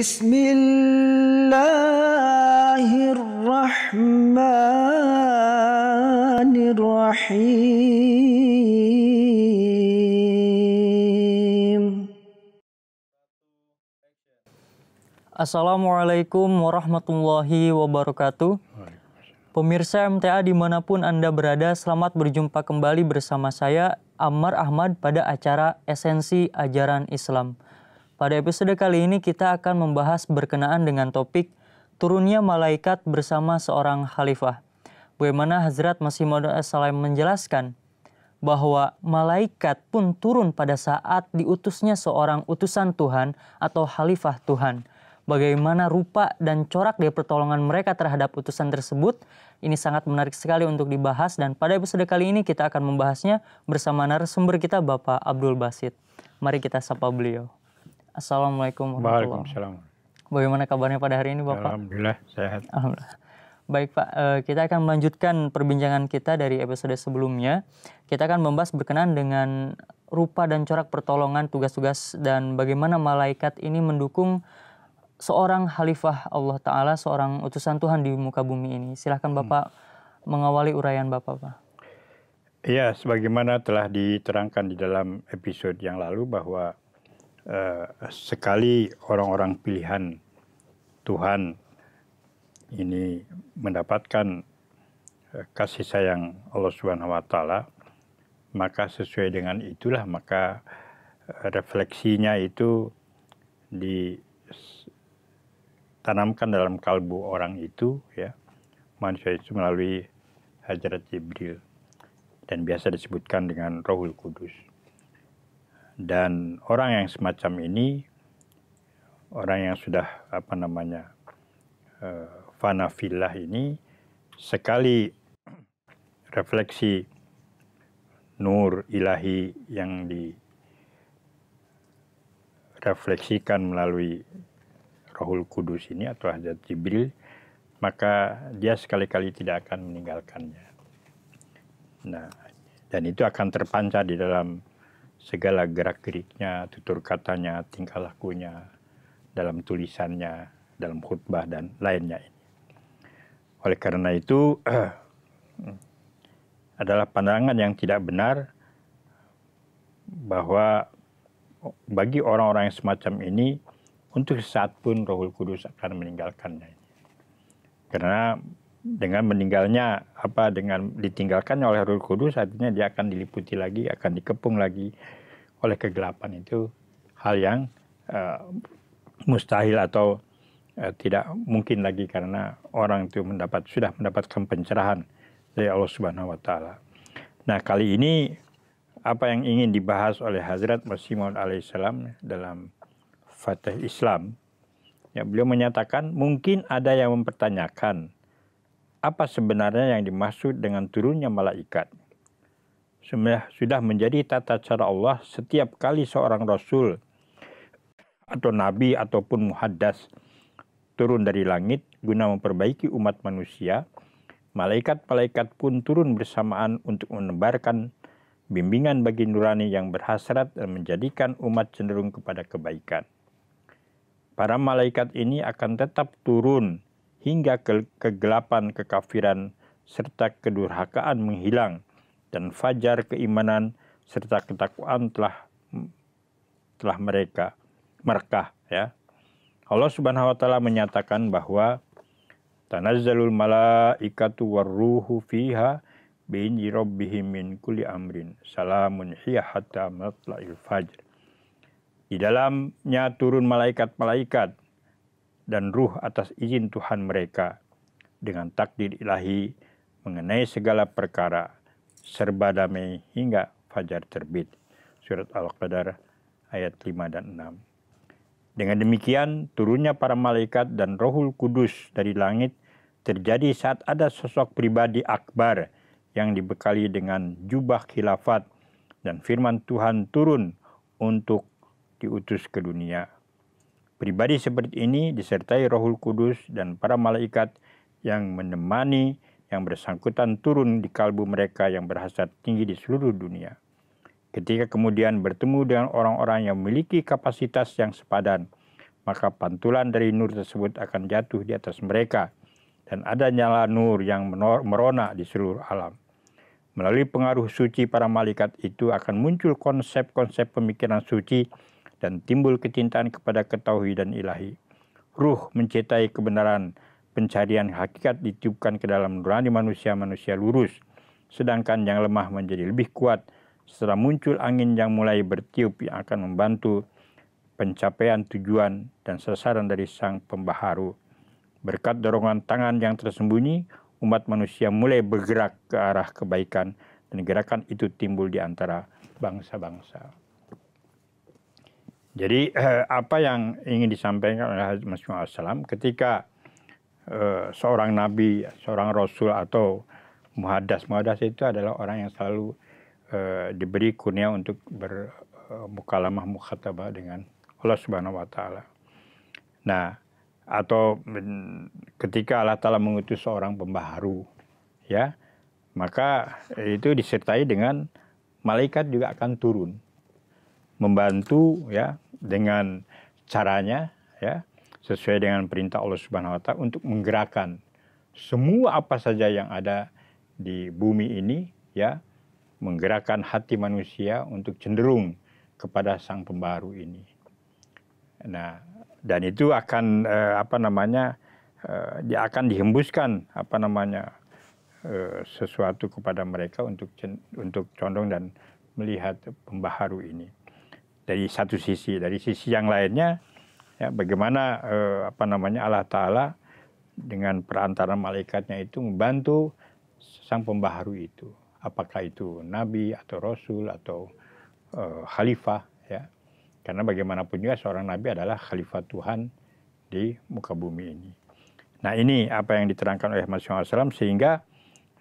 بسم Assalamualaikum warahmatullahi wabarakatuh Pemirsa MTA dimanapun Anda berada, selamat berjumpa kembali bersama saya Ammar Ahmad pada acara Esensi Ajaran Islam. Pada episode kali ini kita akan membahas berkenaan dengan topik turunnya malaikat bersama seorang khalifah. Bagaimana Hazrat Masih Maud menjelaskan bahwa malaikat pun turun pada saat diutusnya seorang utusan Tuhan atau khalifah Tuhan. Bagaimana rupa dan corak dari pertolongan mereka terhadap utusan tersebut? Ini sangat menarik sekali untuk dibahas dan pada episode kali ini kita akan membahasnya bersama narasumber kita Bapak Abdul Basit. Mari kita sapa beliau. Assalamualaikum warahmatullahi wabarakatuh. Bagaimana kabarnya pada hari ini Bapak? Alhamdulillah sehat. Alhamdulillah. Baik Pak, eh, kita akan melanjutkan perbincangan kita dari episode sebelumnya. Kita akan membahas berkenan dengan rupa dan corak pertolongan tugas-tugas dan bagaimana malaikat ini mendukung seorang khalifah Allah Ta'ala, seorang utusan Tuhan di muka bumi ini. Silahkan hmm. Bapak hmm. mengawali uraian Bapak Pak. Ya, sebagaimana telah diterangkan di dalam episode yang lalu bahwa Eh, sekali orang-orang pilihan Tuhan ini mendapatkan eh, kasih sayang Allah Subhanahu wa taala, maka sesuai dengan itulah maka eh, refleksinya itu ditanamkan dalam kalbu orang itu ya manusia itu melalui hajarat Jibril dan biasa disebutkan dengan Rohul Kudus. Dan orang yang semacam ini, orang yang sudah apa namanya fanafilah eh, fana filah ini, sekali refleksi nur ilahi yang direfleksikan melalui Rohul Kudus ini atau Hajat Jibril, maka dia sekali-kali tidak akan meninggalkannya. Nah, dan itu akan terpancar di dalam segala gerak-geriknya, tutur katanya, tingkah lakunya, dalam tulisannya, dalam khutbah dan lainnya. Oleh karena itu adalah pandangan yang tidak benar bahwa bagi orang-orang yang semacam ini untuk saat pun Rohul Kudus akan meninggalkannya. Karena dengan meninggalnya apa dengan ditinggalkan oleh Roh Kudus artinya dia akan diliputi lagi akan dikepung lagi oleh kegelapan itu hal yang uh, mustahil atau uh, tidak mungkin lagi karena orang itu mendapat sudah mendapatkan pencerahan dari Allah Subhanahu wa taala. Nah, kali ini apa yang ingin dibahas oleh Hazrat Masih alaihissalam dalam Fatih Islam yang beliau menyatakan mungkin ada yang mempertanyakan apa sebenarnya yang dimaksud dengan turunnya malaikat. Sudah menjadi tata cara Allah setiap kali seorang rasul atau nabi ataupun muhaddas turun dari langit guna memperbaiki umat manusia, malaikat-malaikat pun turun bersamaan untuk menebarkan bimbingan bagi nurani yang berhasrat dan menjadikan umat cenderung kepada kebaikan. Para malaikat ini akan tetap turun hingga ke kegelapan kekafiran serta kedurhakaan menghilang dan fajar keimanan serta ketakwaan telah telah mereka merekah ya. Allah Subhanahu wa taala menyatakan bahwa tanazzalul malaikatu warruhu fiha bi rabbihim min kulli amrin salamun hiya hatta matla'il fajr. Di dalamnya turun malaikat-malaikat dan ruh atas izin Tuhan mereka dengan takdir ilahi mengenai segala perkara serba damai hingga fajar terbit. Surat Al-Qadar ayat 5 dan 6. Dengan demikian, turunnya para malaikat dan rohul kudus dari langit terjadi saat ada sosok pribadi akbar yang dibekali dengan jubah khilafat dan firman Tuhan turun untuk diutus ke dunia. Pribadi seperti ini disertai Rohul Kudus dan para malaikat yang menemani yang bersangkutan turun di kalbu mereka yang berhasrat tinggi di seluruh dunia. Ketika kemudian bertemu dengan orang-orang yang memiliki kapasitas yang sepadan, maka pantulan dari nur tersebut akan jatuh di atas mereka dan ada nyala nur yang merona di seluruh alam. Melalui pengaruh suci para malaikat itu akan muncul konsep-konsep pemikiran suci dan timbul kecintaan kepada ketahui dan ilahi. Ruh mencetai kebenaran, pencarian hakikat ditiupkan ke dalam nurani manusia-manusia lurus, sedangkan yang lemah menjadi lebih kuat, setelah muncul angin yang mulai bertiup yang akan membantu pencapaian tujuan dan sasaran dari sang pembaharu. Berkat dorongan tangan yang tersembunyi, umat manusia mulai bergerak ke arah kebaikan dan gerakan itu timbul di antara bangsa-bangsa. Jadi eh, apa yang ingin disampaikan oleh Hazrat Muhammad Muhammad ketika eh, seorang nabi, seorang rasul atau muhadas, muhadas itu adalah orang yang selalu eh, diberi kurnia untuk bermukalamah eh, mukhatabah dengan Allah Subhanahu wa taala. Nah, atau ketika Allah Ta'ala mengutus seorang pembaharu, ya, maka itu disertai dengan malaikat juga akan turun membantu ya dengan caranya ya sesuai dengan perintah Allah Subhanahu wa taala untuk menggerakkan semua apa saja yang ada di bumi ini ya menggerakkan hati manusia untuk cenderung kepada sang pembaru ini. Nah, dan itu akan eh, apa namanya eh, dia akan dihembuskan apa namanya eh, sesuatu kepada mereka untuk untuk condong dan melihat pembaharu ini dari satu sisi dari sisi yang lainnya ya bagaimana eh, apa namanya Allah taala dengan perantara malaikatnya itu membantu sang pembaharu itu apakah itu nabi atau rasul atau eh, khalifah ya karena bagaimanapun juga seorang nabi adalah khalifah Tuhan di muka bumi ini nah ini apa yang diterangkan oleh Mas Muhammad SAW sehingga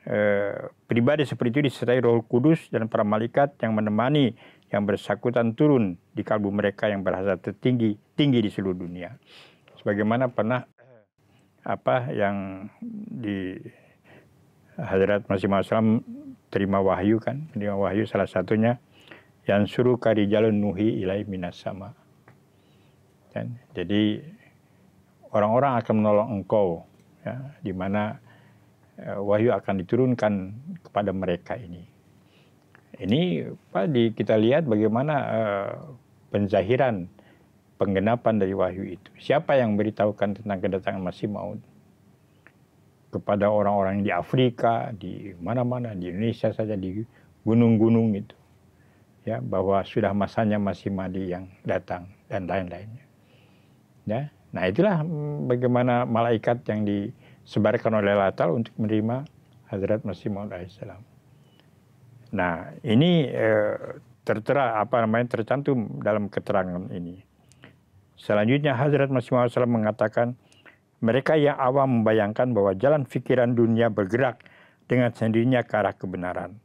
eh, pribadi seperti itu disertai Roh Kudus dan para malaikat yang menemani yang bersangkutan turun di kalbu mereka yang berasa tertinggi tinggi di seluruh dunia. Sebagaimana pernah apa yang di hadirat Masih Maslam terima wahyu kan, terima wahyu salah satunya yang suruh kari jalan nuhi ilai minas sama. Kan? Jadi orang-orang akan menolong engkau, ya, di mana eh, wahyu akan diturunkan kepada mereka ini ini Pak di kita lihat bagaimana uh, penzahiran penggenapan dari wahyu itu. Siapa yang beritahukan tentang kedatangan Masih Maud Kepada orang-orang di Afrika, di mana-mana, di Indonesia saja, di gunung-gunung itu. Ya, bahwa sudah masanya Masih Mahdi yang datang dan lain-lainnya. Ya. Nah, itulah mm, bagaimana malaikat yang disebarkan oleh Latal untuk menerima Hadrat Masih Maud alaihissalam. Nah, ini eh, tertera apa namanya tercantum dalam keterangan ini. Selanjutnya Hazrat Masih Muhammad SAW mengatakan, mereka yang awam membayangkan bahwa jalan pikiran dunia bergerak dengan sendirinya ke arah kebenaran.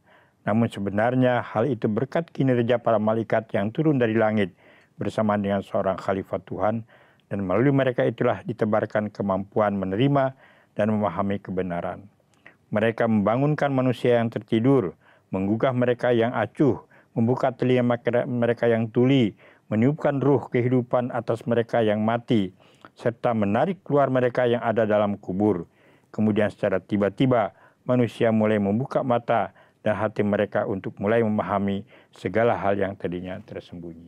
Namun sebenarnya hal itu berkat kinerja para malaikat yang turun dari langit bersama dengan seorang khalifat Tuhan dan melalui mereka itulah ditebarkan kemampuan menerima dan memahami kebenaran. Mereka membangunkan manusia yang tertidur, menggugah mereka yang acuh, membuka telinga mereka yang tuli, meniupkan ruh kehidupan atas mereka yang mati, serta menarik keluar mereka yang ada dalam kubur. Kemudian secara tiba-tiba manusia mulai membuka mata dan hati mereka untuk mulai memahami segala hal yang tadinya tersembunyi.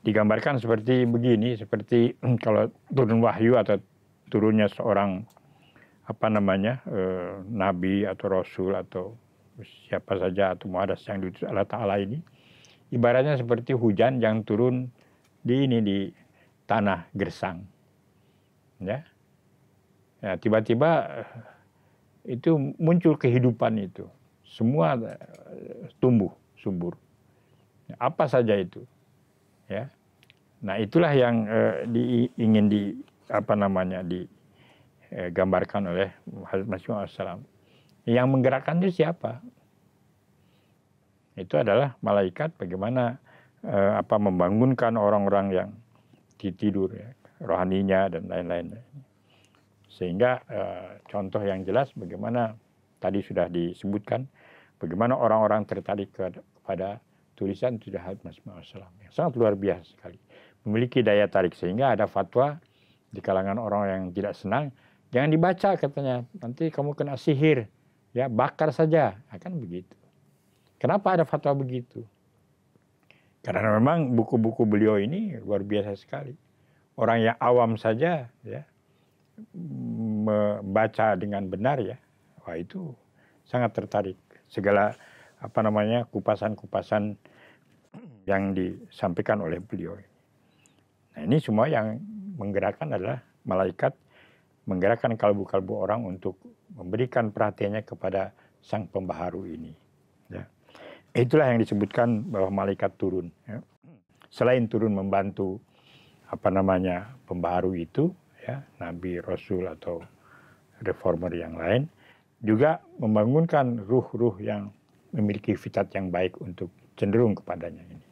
Digambarkan seperti begini, seperti kalau turun wahyu atau turunnya seorang apa namanya e, nabi atau rasul atau siapa saja atau muadas yang diutus Allah Ta'ala ini ibaratnya seperti hujan yang turun di ini di tanah gersang ya ya tiba-tiba eh, itu muncul kehidupan itu semua eh, tumbuh subur ya, apa saja itu ya nah itulah yang eh, di, ingin di apa namanya digambarkan eh, oleh Muhammad Masih Assalam yang menggerakkan itu siapa? Itu adalah malaikat bagaimana eh, apa membangunkan orang-orang yang ditidur ya, rohaninya dan lain-lain. Sehingga eh, contoh yang jelas bagaimana tadi sudah disebutkan bagaimana orang-orang tertarik kepada tulisan sudah Mas Wasallam yang sangat luar biasa sekali memiliki daya tarik sehingga ada fatwa di kalangan orang yang tidak senang jangan dibaca katanya nanti kamu kena sihir ya bakar saja, akan nah, begitu. Kenapa ada fatwa begitu? Karena memang buku-buku beliau ini luar biasa sekali. Orang yang awam saja ya membaca dengan benar ya, wah itu sangat tertarik. Segala apa namanya kupasan-kupasan yang disampaikan oleh beliau. Nah ini semua yang menggerakkan adalah malaikat menggerakkan kalbu-kalbu orang untuk memberikan perhatiannya kepada sang pembaharu ini. Ya. Itulah yang disebutkan bahwa malaikat turun. Ya. Selain turun membantu apa namanya pembaharu itu, ya, nabi, rasul atau reformer yang lain, juga membangunkan ruh-ruh yang memiliki fitat yang baik untuk cenderung kepadanya ini.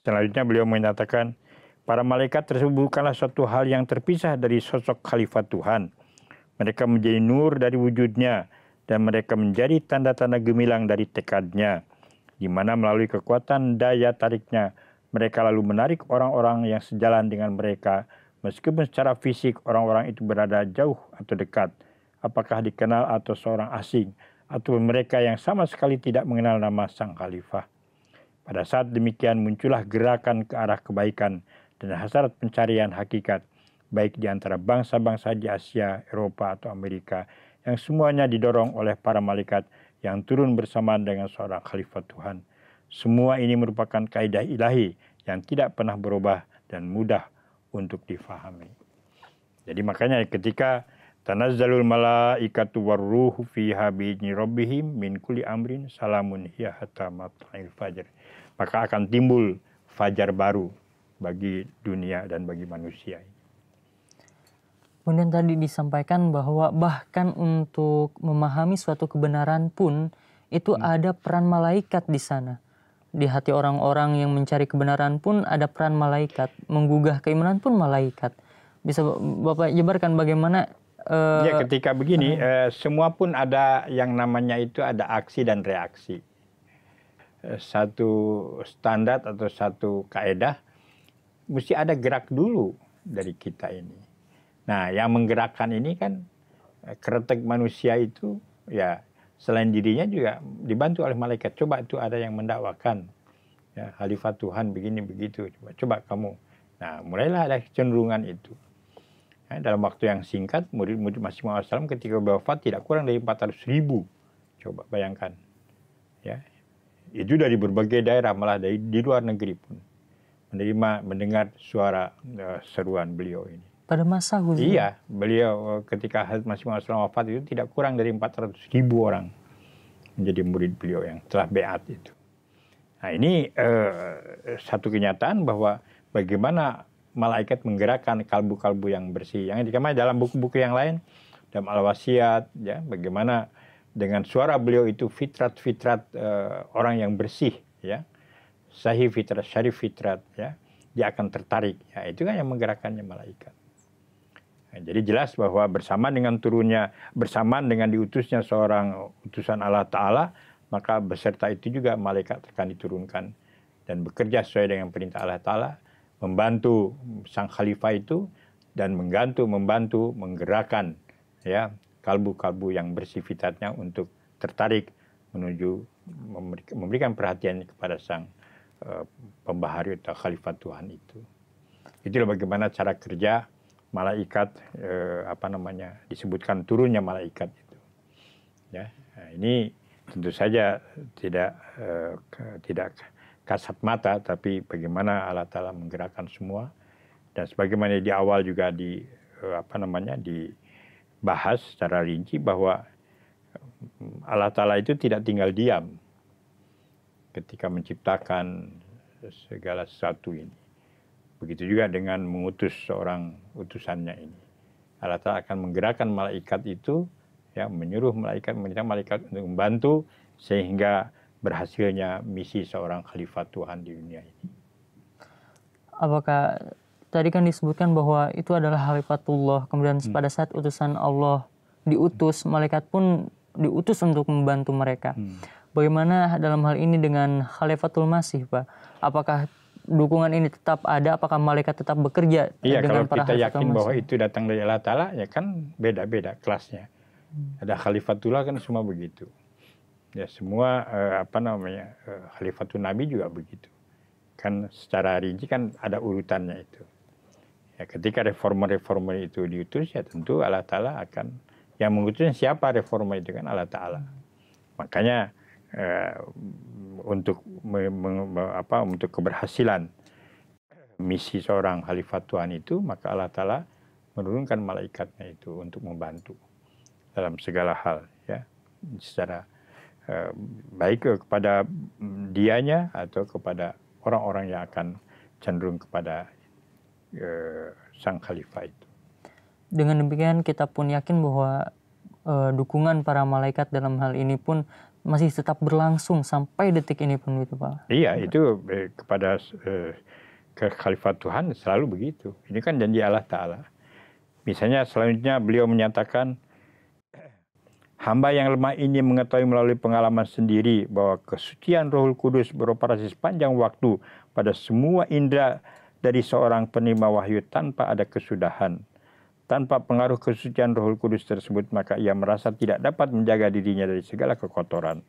Selanjutnya beliau menyatakan, para malaikat tersebut bukanlah suatu hal yang terpisah dari sosok khalifat Tuhan mereka menjadi nur dari wujudnya dan mereka menjadi tanda-tanda gemilang dari tekadnya, di mana melalui kekuatan daya tariknya, mereka lalu menarik orang-orang yang sejalan dengan mereka, meskipun secara fisik orang-orang itu berada jauh atau dekat, apakah dikenal atau seorang asing, atau mereka yang sama sekali tidak mengenal nama Sang Khalifah. Pada saat demikian muncullah gerakan ke arah kebaikan dan hasrat pencarian hakikat, baik di antara bangsa-bangsa di Asia, Eropa, atau Amerika, yang semuanya didorong oleh para malaikat yang turun bersamaan dengan seorang khalifat Tuhan. Semua ini merupakan kaidah ilahi yang tidak pernah berubah dan mudah untuk difahami. Jadi makanya ketika tanazzalul malaikatu warruhu fiha bi'izni rabbihim min kuli amrin salamun hiya hatta matla'il fajr. Maka akan timbul fajar baru bagi dunia dan bagi manusia. Kemudian tadi disampaikan bahwa bahkan untuk memahami suatu kebenaran pun itu hmm. ada peran malaikat di sana. Di hati orang-orang yang mencari kebenaran pun ada peran malaikat, menggugah keimanan pun malaikat. Bisa Bapak jabarkan bagaimana uh, Ya, ketika begini uh, uh, semua pun ada yang namanya itu ada aksi dan reaksi. Eh, satu standar atau satu kaedah mesti ada gerak dulu dari kita ini Nah, yang menggerakkan ini kan eh, kretek manusia itu ya selain dirinya juga dibantu oleh malaikat. Coba itu ada yang mendakwakan ya, Khalifah Tuhan begini begitu. Coba, coba kamu. Nah, mulailah ada kecenderungan itu. Ya, dalam waktu yang singkat, murid-murid Masih Muhammad SAW ketika wafat tidak kurang dari empat ratus ribu. Coba bayangkan. Ya, itu dari berbagai daerah, malah dari di luar negeri pun menerima mendengar suara uh, seruan beliau ini pada masa Huzur? Iya, beliau eh, ketika Masih mau wafat itu tidak kurang dari 400 ribu orang menjadi murid beliau yang telah beat itu. Nah ini eh, satu kenyataan bahwa bagaimana malaikat menggerakkan kalbu-kalbu yang bersih. Yang dikatakan dalam buku-buku yang lain, dalam al-wasiat, ya, bagaimana dengan suara beliau itu fitrat-fitrat eh, orang yang bersih, ya, sahih fitrat, syarif fitrat, ya, dia akan tertarik. Ya, itu kan yang menggerakkannya malaikat. Nah, jadi jelas bahwa bersama dengan turunnya, bersamaan dengan diutusnya seorang utusan Allah Ta'ala, maka beserta itu juga malaikat akan diturunkan dan bekerja sesuai dengan perintah Allah Ta'ala, membantu sang khalifah itu dan menggantu, membantu, menggerakkan ya kalbu-kalbu yang bersifatnya untuk tertarik menuju memberikan perhatian kepada sang uh, pembaharu atau khalifah Tuhan itu. Itulah bagaimana cara kerja malaikat eh, apa namanya disebutkan turunnya malaikat itu. Ya, nah, ini tentu saja tidak eh, tidak kasat mata tapi bagaimana Allah Taala menggerakkan semua dan sebagaimana di awal juga di eh, apa namanya dibahas secara rinci bahwa eh, Allah Taala itu tidak tinggal diam ketika menciptakan segala sesuatu ini Begitu juga dengan mengutus seorang utusannya ini. Allah Ta'ala akan menggerakkan malaikat itu, ya menyuruh malaikat, menyuruh malaikat untuk membantu sehingga berhasilnya misi seorang khalifat Tuhan di dunia ini. Apakah tadi kan disebutkan bahwa itu adalah khalifatullah, kemudian hmm. pada saat utusan Allah diutus, malaikat pun diutus untuk membantu mereka. Hmm. Bagaimana dalam hal ini dengan khalifatul masih, Pak? Apakah dukungan ini tetap ada, apakah malaikat tetap bekerja iya, dengan para kalau kita yakin bahwa itu datang dari Allah Ta'ala, ya kan beda-beda kelasnya. Hmm. Ada khalifatullah kan semua begitu. Ya semua eh, apa namanya, eh, khalifatul Nabi juga begitu. Kan secara rinci kan ada urutannya itu. Ya ketika reformer-reformer itu diutus, ya tentu Allah Ta'ala akan, yang mengutusnya siapa reformer itu kan Allah Ta'ala. Hmm. Makanya eh, untuk apa untuk keberhasilan misi seorang khalifah Tuhan itu maka Allah taala menurunkan malaikatnya itu untuk membantu dalam segala hal ya secara eh, baik kepada dianya atau kepada orang-orang yang akan cenderung kepada eh, sang khalifah itu. Dengan demikian kita pun yakin bahwa eh, dukungan para malaikat dalam hal ini pun masih tetap berlangsung sampai detik ini pun gitu Pak. Iya, itu eh, kepada eh, khalifat Tuhan selalu begitu. Ini kan janji Allah Ta'ala. Misalnya selanjutnya beliau menyatakan, Hamba yang lemah ini mengetahui melalui pengalaman sendiri bahwa kesucian Rohul Kudus beroperasi sepanjang waktu pada semua indera dari seorang penerima wahyu tanpa ada kesudahan. Tanpa pengaruh kesucian Rohul Kudus tersebut, maka ia merasa tidak dapat menjaga dirinya dari segala kekotoran.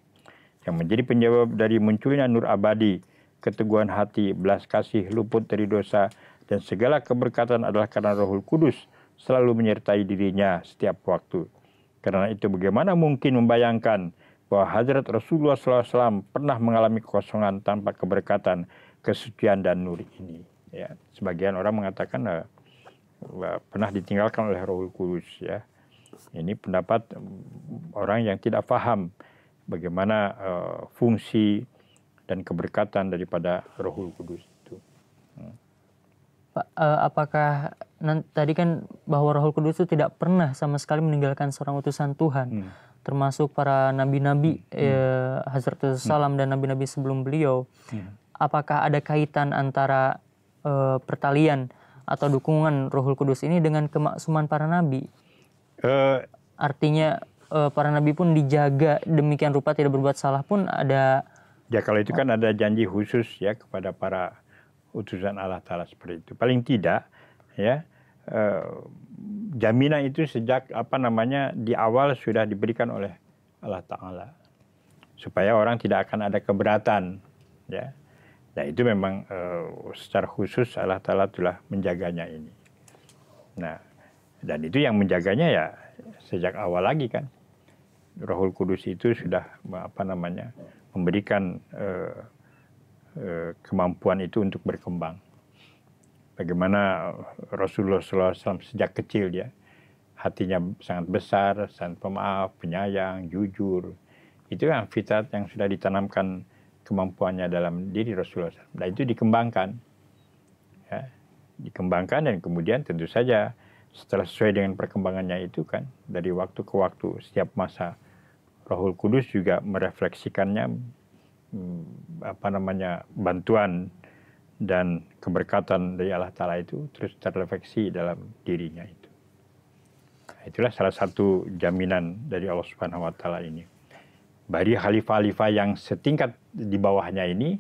Yang menjadi penyebab dari munculnya nur abadi, keteguhan hati, belas kasih, luput dari dosa, dan segala keberkatan adalah karena Rohul Kudus selalu menyertai dirinya setiap waktu. Karena itu bagaimana mungkin membayangkan bahwa Hazrat Rasulullah SAW pernah mengalami kekosongan tanpa keberkatan, kesucian, dan nur ini. Ya, sebagian orang mengatakan nah, pernah ditinggalkan oleh Roh Kudus ya. Ini pendapat mm, orang yang tidak paham bagaimana uh, fungsi dan keberkatan daripada Roh Kudus itu. Hmm. Pak, uh, apakah tadi kan bahwa Roh Kudus itu tidak pernah sama sekali meninggalkan seorang utusan Tuhan, hmm. termasuk para nabi-nabi hmm. eh, Salam dan nabi-nabi sebelum beliau. Hmm. Apakah ada kaitan antara eh, pertalian atau dukungan Rohul Kudus ini dengan kemaksuman para nabi. Uh, Artinya uh, para nabi pun dijaga demikian rupa tidak berbuat salah pun ada. Ya kalau itu kan ada janji khusus ya kepada para utusan Allah Taala seperti itu. Paling tidak ya uh, jaminan itu sejak apa namanya di awal sudah diberikan oleh Allah Taala supaya orang tidak akan ada keberatan ya Nah itu memang uh, secara khusus Allah Ta'ala telah menjaganya ini. Nah dan itu yang menjaganya ya sejak awal lagi kan. Rahul Kudus itu sudah apa namanya memberikan uh, uh, kemampuan itu untuk berkembang. Bagaimana Rasulullah SAW sejak kecil ya hatinya sangat besar, sangat pemaaf, penyayang, jujur. Itu kan fitrat yang sudah ditanamkan kemampuannya dalam diri Rasulullah SAW. Dan itu dikembangkan. Ya, dikembangkan dan kemudian tentu saja setelah sesuai dengan perkembangannya itu kan dari waktu ke waktu setiap masa Rohul Kudus juga merefleksikannya mm, apa namanya bantuan dan keberkatan dari Allah Ta'ala itu terus terrefleksi dalam dirinya itu. Itulah salah satu jaminan dari Allah Subhanahu wa taala ini. Bari khalifah-khalifah yang setingkat di bawahnya ini,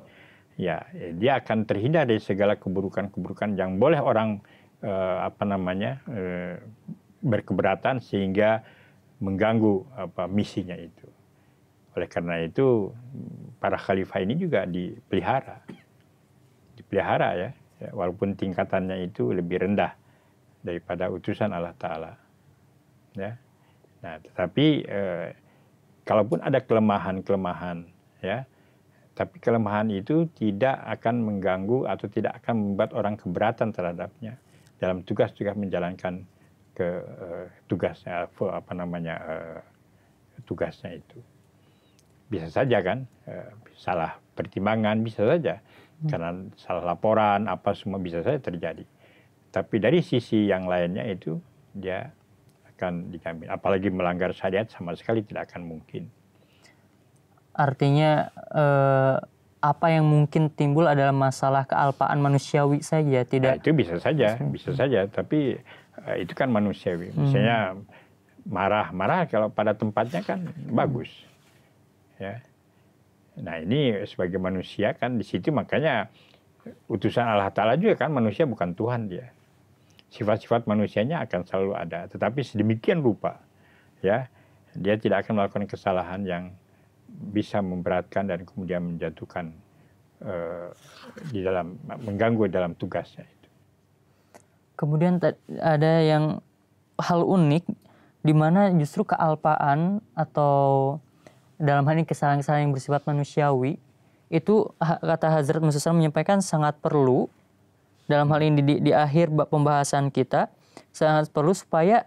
ya dia akan terhindar dari segala keburukan-keburukan yang boleh orang eh, apa namanya eh, berkeberatan sehingga mengganggu apa misinya itu. Oleh karena itu para khalifah ini juga dipelihara, dipelihara ya, ya walaupun tingkatannya itu lebih rendah daripada utusan Allah Taala. Ya, nah tetapi eh, kalaupun ada kelemahan-kelemahan ya tapi kelemahan itu tidak akan mengganggu atau tidak akan membuat orang keberatan terhadapnya dalam tugas-tugas menjalankan ke uh, tugasnya apa namanya uh, tugasnya itu bisa saja kan uh, salah pertimbangan bisa saja hmm. karena salah laporan apa semua bisa saja terjadi tapi dari sisi yang lainnya itu dia akan dijamin. Apalagi melanggar syariat sama sekali tidak akan mungkin. Artinya eh, apa yang mungkin timbul adalah masalah kealpaan manusiawi saja, nah, tidak? Nah, itu bisa saja, bisa saja. Tapi eh, itu kan manusiawi. Hmm. Misalnya marah-marah kalau pada tempatnya kan hmm. bagus, ya. Nah ini sebagai manusia kan di situ makanya utusan Allah Taala juga kan manusia bukan Tuhan dia sifat-sifat manusianya akan selalu ada, tetapi sedemikian rupa ya dia tidak akan melakukan kesalahan yang bisa memberatkan dan kemudian menjatuhkan uh, di dalam mengganggu dalam tugasnya itu. Kemudian ada yang hal unik di mana justru kealpaan atau dalam hal ini kesalahan-kesalahan yang bersifat manusiawi itu kata Hazrat Musa menyampaikan sangat perlu dalam hal ini di, di akhir pembahasan kita sangat perlu supaya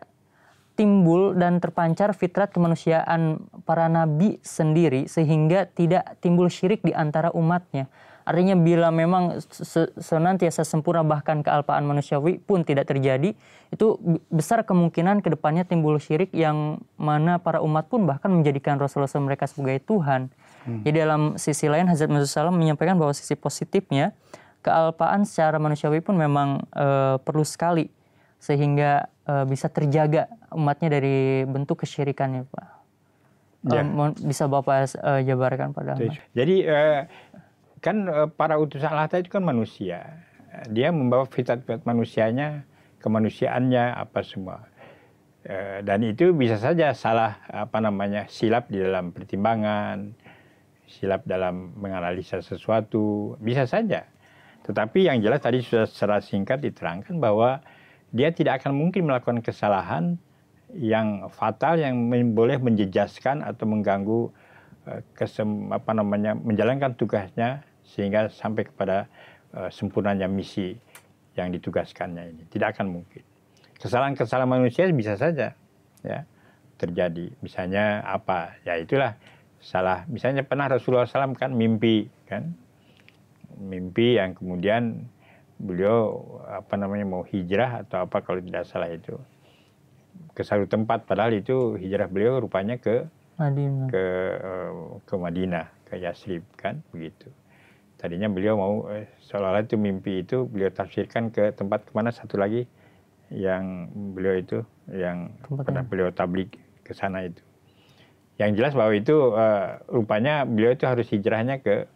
timbul dan terpancar fitrat kemanusiaan para nabi sendiri sehingga tidak timbul syirik di antara umatnya. Artinya bila memang senantiasa sempurna bahkan kealpaan manusiawi pun tidak terjadi, itu besar kemungkinan kedepannya timbul syirik yang mana para umat pun bahkan menjadikan Rasulullah mereka sebagai Tuhan. Hmm. Jadi dalam sisi lain Hazrat Muhammad SAW menyampaikan bahwa sisi positifnya kealpaan secara manusiawi pun memang e, perlu sekali sehingga e, bisa terjaga umatnya dari bentuk kesyirikannya Pak. Ya. E, bisa Bapak e, jabarkan pada Jadi e, kan para utusan Allah itu kan manusia. Dia membawa fitat-fitat manusianya, kemanusiaannya apa semua. dan itu bisa saja salah apa namanya silap di dalam pertimbangan, silap dalam menganalisa sesuatu, bisa saja tetapi yang jelas tadi sudah secara singkat diterangkan bahwa dia tidak akan mungkin melakukan kesalahan yang fatal yang boleh menjejaskan atau mengganggu e, kesem, apa namanya menjalankan tugasnya sehingga sampai kepada uh, sempurnanya misi yang ditugaskannya ini tidak akan mungkin kesalahan-kesalahan manusia bisa saja ya terjadi misalnya apa ya itulah salah misalnya pernah Rasulullah SAW kan mimpi kan mimpi yang kemudian beliau apa namanya mau hijrah atau apa kalau tidak salah itu ke satu tempat padahal itu hijrah beliau rupanya ke Madinah. ke eh, ke Madinah ke Yasrib kan begitu tadinya beliau mau eh, seolah-olah itu mimpi itu beliau tafsirkan ke tempat kemana satu lagi yang beliau itu yang pernah beliau tablik ke sana itu yang jelas bahwa itu uh, rupanya beliau itu harus hijrahnya ke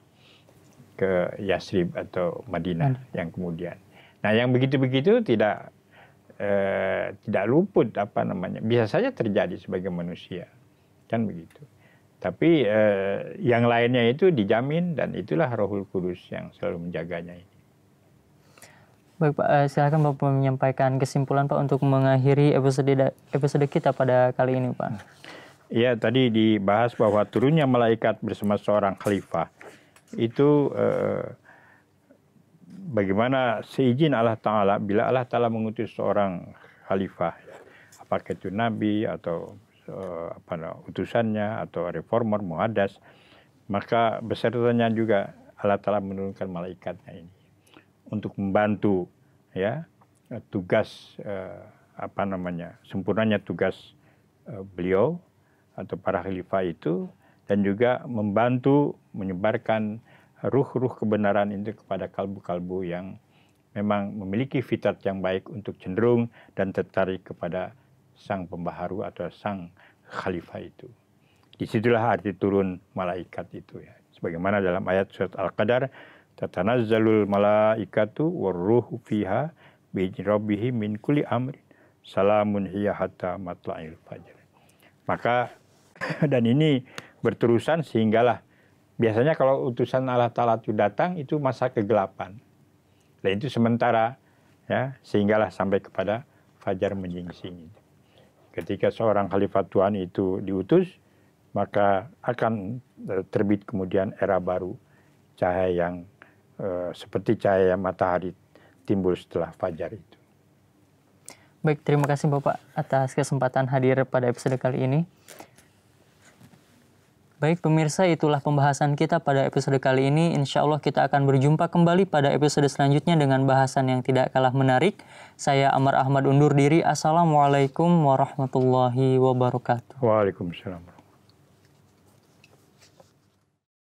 ke Yasrib atau Madinah hmm. yang kemudian. Nah, yang begitu-begitu tidak eh, tidak luput apa namanya. Bisa saja terjadi sebagai manusia. Kan begitu. Tapi eh, yang lainnya itu dijamin dan itulah Rohul Kudus yang selalu menjaganya ini. Baik Pak, eh, silakan Bapak menyampaikan kesimpulan Pak untuk mengakhiri episode episode kita pada kali ini Pak. Iya, tadi dibahas bahwa turunnya malaikat bersama seorang khalifah itu uh, bagaimana seizin Allah Ta'ala, bila Allah Ta'ala mengutus seorang khalifah, apakah itu nabi atau uh, apa utusannya atau reformer, muhadas, maka besertanya juga Allah Ta'ala menurunkan malaikatnya ini untuk membantu ya tugas uh, apa namanya sempurnanya tugas uh, beliau atau para khalifah itu dan juga membantu menyebarkan ruh-ruh kebenaran itu kepada kalbu-kalbu yang memang memiliki fitrat yang baik untuk cenderung dan tertarik kepada sang pembaharu atau sang khalifah itu. Disitulah arti turun malaikat itu ya. Sebagaimana dalam ayat surat Al-Qadar, tatanazzalul malaikatu warruhu fiha bi'rabbihim min kulli amrin salamun hiya hatta matla'il fajr. Maka dan ini berterusan sehinggalah biasanya kalau utusan Allah Ta'ala itu datang itu masa kegelapan. Dan itu sementara ya sehinggalah sampai kepada fajar menyingsing. Ketika seorang khalifah Tuhan itu diutus maka akan terbit kemudian era baru cahaya yang eh, seperti cahaya matahari timbul setelah fajar itu. Baik, terima kasih Bapak atas kesempatan hadir pada episode kali ini. Baik pemirsa, itulah pembahasan kita pada episode kali ini. Insya Allah kita akan berjumpa kembali pada episode selanjutnya dengan bahasan yang tidak kalah menarik. Saya Amar Ahmad undur diri. Assalamualaikum warahmatullahi wabarakatuh. Waalaikumsalam.